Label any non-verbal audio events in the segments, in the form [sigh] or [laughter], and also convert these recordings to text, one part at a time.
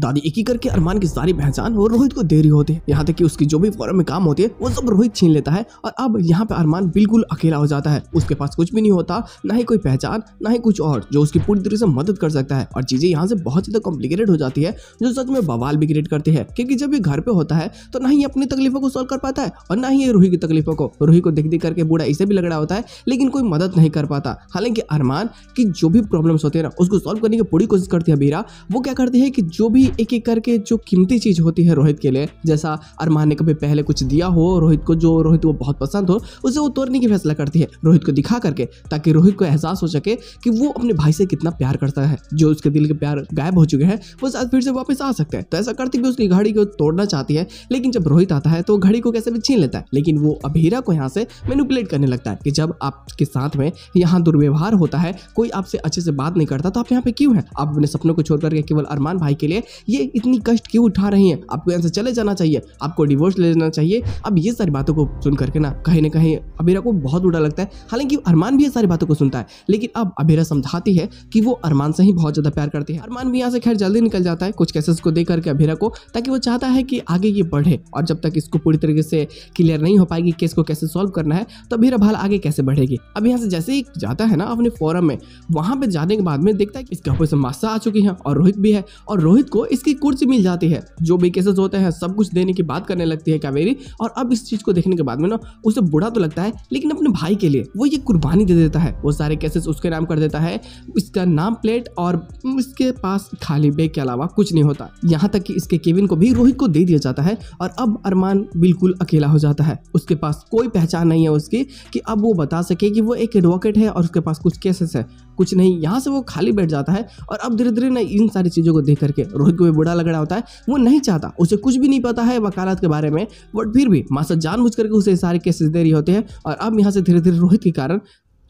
दादी एक ही करके अरमान की सारी पहचान वो रोहित को दे रही होती है यहाँ तक कि उसकी जो भी फॉरम में काम होती है वो सब रोहित छीन लेता है और अब यहाँ पे अरमान बिल्कुल अकेला हो जाता है उसके पास कुछ भी नहीं होता ना ही कोई पहचान ना ही कुछ और जो उसकी पूरी तरह से मदद कर सकता है और चीजें यहाँ से बहुत ज्यादा कॉम्प्लिकेटेड हो जाती है जो सच में बवाल भी क्रिएट करती है क्योंकि जब ये घर पे होता है तो ना ही अपनी तकलीफों को सोल्व कर पाता है और ना ही ये रूही की तकलीफों को रूही को देख देख करके बूढ़ा इसे भी लग रहा होता है लेकिन कोई मदद नहीं कर पाता हालांकि अरमान की जो भी प्रॉब्लम्स होती है ना उसको सोल्व करने की पूरी कोशिश करती है बीरा वो क्या करती है कि जो भी एक एक करके जो कीमती चीज होती है रोहित के लिए जैसा अरमान ने कभी पहले कुछ दिया हो रोहित को जो रोहित को बहुत पसंद हो उसे वो तोड़ने की फैसला करती है रोहित को दिखा करके ताकि रोहित को एहसास हो सके कि वो अपने भाई से कितना प्यार करता है जो उसके दिल के प्यार गायब हो चुके हैं वो शायद फिर से वापस आ सकते हैं तो ऐसा करते हुए उसकी घड़ी को तोड़ना चाहती है लेकिन जब रोहित आता है तो घड़ी को कैसे भी छीन लेता है लेकिन वो अभीरा को यहाँ से मैनुपुलेट करने लगता है कि जब आपके साथ में यहाँ दुर्व्यवहार होता है कोई आपसे अच्छे से बात नहीं करता तो आप यहाँ पे क्यों है आप अपने सपनों को छोड़ करके केवल अरमान भाई के लिए ये इतनी कष्ट क्यों उठा रहे हैं आपको यहाँ से चले जाना चाहिए आपको डिवोर्स ले लेना चाहिए अब ये सारी बातों को सुन करके ना कहीं ना कहीं अबेरा को बहुत बुरा लगता है हालांकि अरमान भी ये सारी बातों को सुनता है लेकिन अब अबेरा समझाती है कि वो अरमान से ही बहुत ज़्यादा प्यार करती है अरमान भी यहाँ से खैर जल्दी निकल जाता है कुछ कैसेस को दे करके अभीरा को ताकि वो चाहता है कि आगे ये बढ़े और जब तक इसको पूरी तरीके से क्लियर नहीं हो पाएगी केस को कैसे सॉल्व करना है तो अभीरा भाल आगे कैसे बढ़ेगी अब यहाँ से जैसे ही जाता है ना अपने फोरम में वहाँ पर जाने के बाद में देखता है कि इसके ऑफिस में मास्सा आ चुकी है और रोहित भी है और रोहित को को इसकी कुर्सी मिल जाती है जो भी केसेस होते हैं सब कुछ देने की बात करने लगती है कावेरी और अब इस चीज को देखने के बाद में ना उसे बुरा तो लगता है लेकिन अपने भाई के लिए वो ये कुर्बानी दे देता है वो सारे केसेस उसके नाम कर देता है इसका नाम प्लेट और इसके पास खाली बैग के अलावा कुछ नहीं होता यहाँ तक कि इसके केविन को भी रोहित को दे दिया जाता है और अब अरमान बिल्कुल अकेला हो जाता है उसके पास कोई पहचान नहीं है उसकी कि अब वो बता सके कि वो एक एडवोकेट है और उसके पास कुछ केसेस है कुछ नहीं यहाँ से वो खाली बैठ जाता है और अब धीरे धीरे ना इन सारी चीज़ों को देख करके रोहित क्योंकि वह बुरा लग रहा होता है वो नहीं चाहता उसे कुछ भी नहीं पता है वकालत के बारे में बट फिर भी मासा बुझ करके उसे सारे केसेस दे रही होते हैं और अब यहाँ से धीरे धीरे रोहित के कारण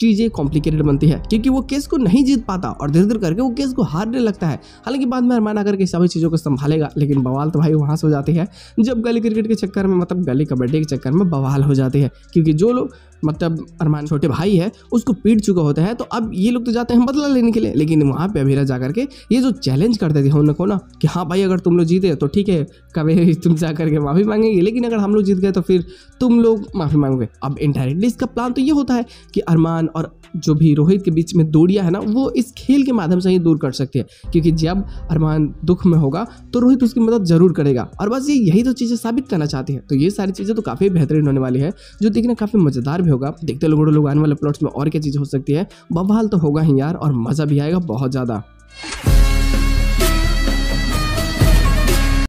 चीज़ें कॉम्प्लिकेटेड बनती है क्योंकि वो केस को नहीं जीत पाता और धीरे धीरे करके वो केस को हारने लगता है हालांकि बाद में अरमाना करके सभी चीज़ों को संभालेगा लेकिन बवाल तो भाई वहाँ से हो जाती है जब गली क्रिकेट के चक्कर में मतलब गली कबड्डी के चक्कर में बवाल हो जाती है क्योंकि जो लोग मतलब अरमान छोटे भाई है उसको पीट चुका होता है तो अब ये लोग तो जाते हैं बदला लेने के लिए लेकिन वहाँ पे अभीरा जा करके ये जो चैलेंज करते थे हैं उन को ना कि हाँ भाई अगर तुम लोग जीते तो ठीक है कभी [laughs] तुम जा करके माफ़ी मांगेंगे लेकिन अगर हम लोग जीत गए तो फिर तुम लोग माफ़ी मांगोगे अब इनडायरेक्टली इसका प्लान तो ये होता है कि अरमान और जो भी रोहित के बीच में दूरिया है ना वो इस खेल के माध्यम से ही दूर कर सकती है क्योंकि जब अरमान दुख में होगा तो रोहित उसकी मदद जरूर करेगा और बस ये यही तो चीज़ें साबित करना चाहती है तो ये सारी चीज़ें तो काफ़ी बेहतरीन होने वाली है जो देखना काफ़ी मज़ेदार भी भी होगा देखते लोगों लोग आने वाले प्लॉट्स में और क्या चीज़ हो सकती है बवाल तो होगा ही यार और मज़ा भी आएगा बहुत ज़्यादा